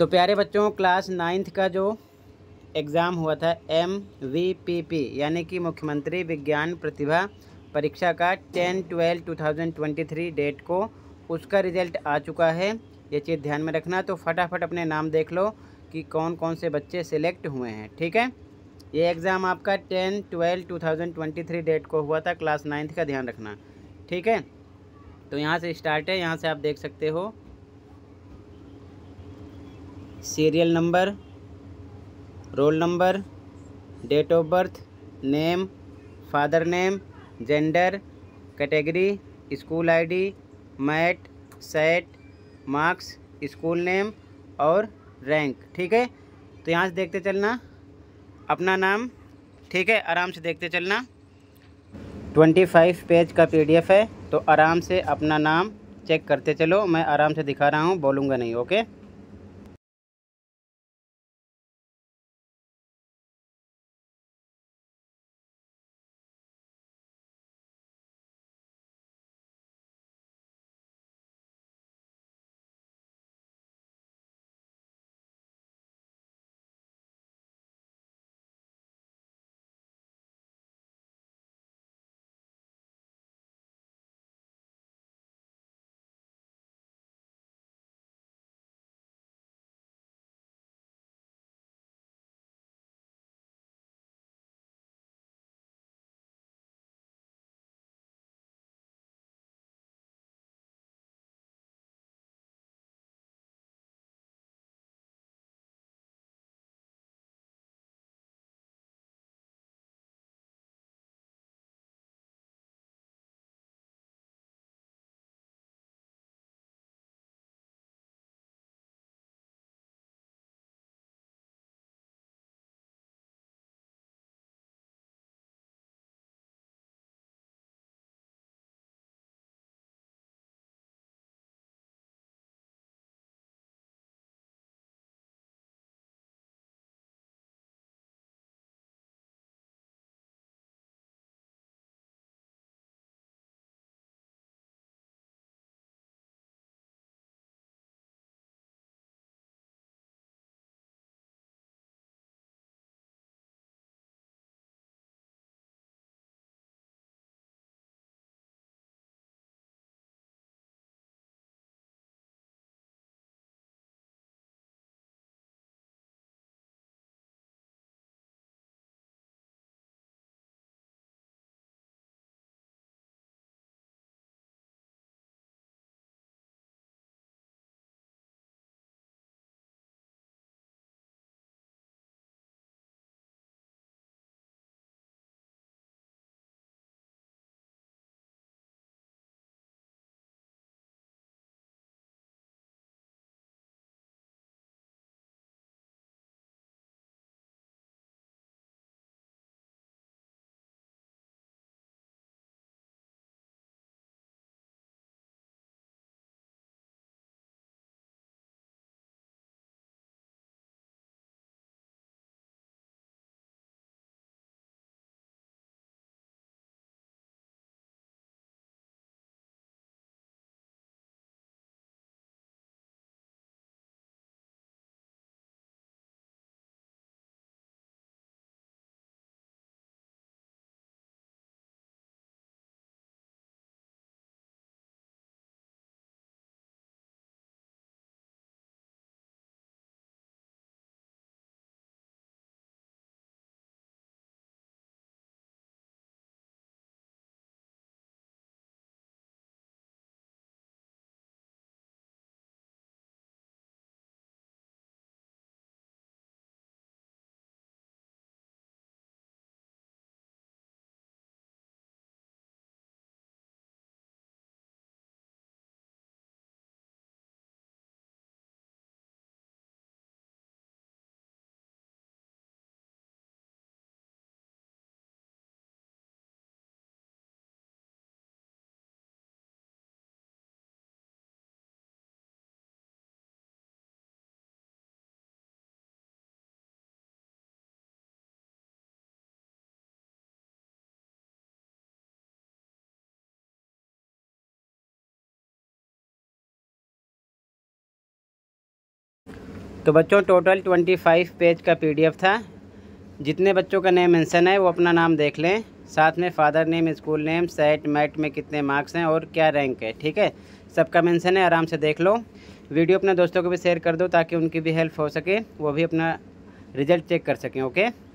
तो प्यारे बच्चों क्लास नाइन्थ का जो एग्ज़ाम हुआ था एम वी पी पी यानी कि मुख्यमंत्री विज्ञान प्रतिभा परीक्षा का ten twelve two thousand twenty three date को उसका रिज़ल्ट आ चुका है ये चीज़ ध्यान में रखना तो फटाफट अपने नाम देख लो कि कौन कौन से बच्चे सिलेक्ट हुए हैं ठीक है ये एग्ज़ाम आपका ten twelve two thousand twenty three date को हुआ था क्लास नाइन्थ का ध्यान रखना ठीक है तो यहाँ से स्टार्ट है यहाँ से आप देख सकते हो serial number roll number date of birth name father name gender category school ID MAT SAT marks school name और रैंक ठीक है तो यहाँ से देखते चलना अपना नाम ठीक है आराम से देखते चलना ट्वेंटी फाइव पेज का पीडीएफ है तो आराम से अपना नाम चेक करते चलो मैं आराम से दिखा रहा हूँ बोलूँगा नहीं ओके तो बच्चों टोटल ट्वेंटी फाइव पेज का पीडीएफ था जितने बच्चों का नेम मेंशन है वो अपना नाम देख लें साथ में father name school name SAT MAT में कितने मार्क्स हैं और क्या रैंक है ठीक है सबका मेंशन है आराम से देख लो वीडियो अपने दोस्तों को भी शेयर कर दो ताकि उनकी भी हेल्प हो सके वो भी अपना रिजल्ट चेक कर सकें ओके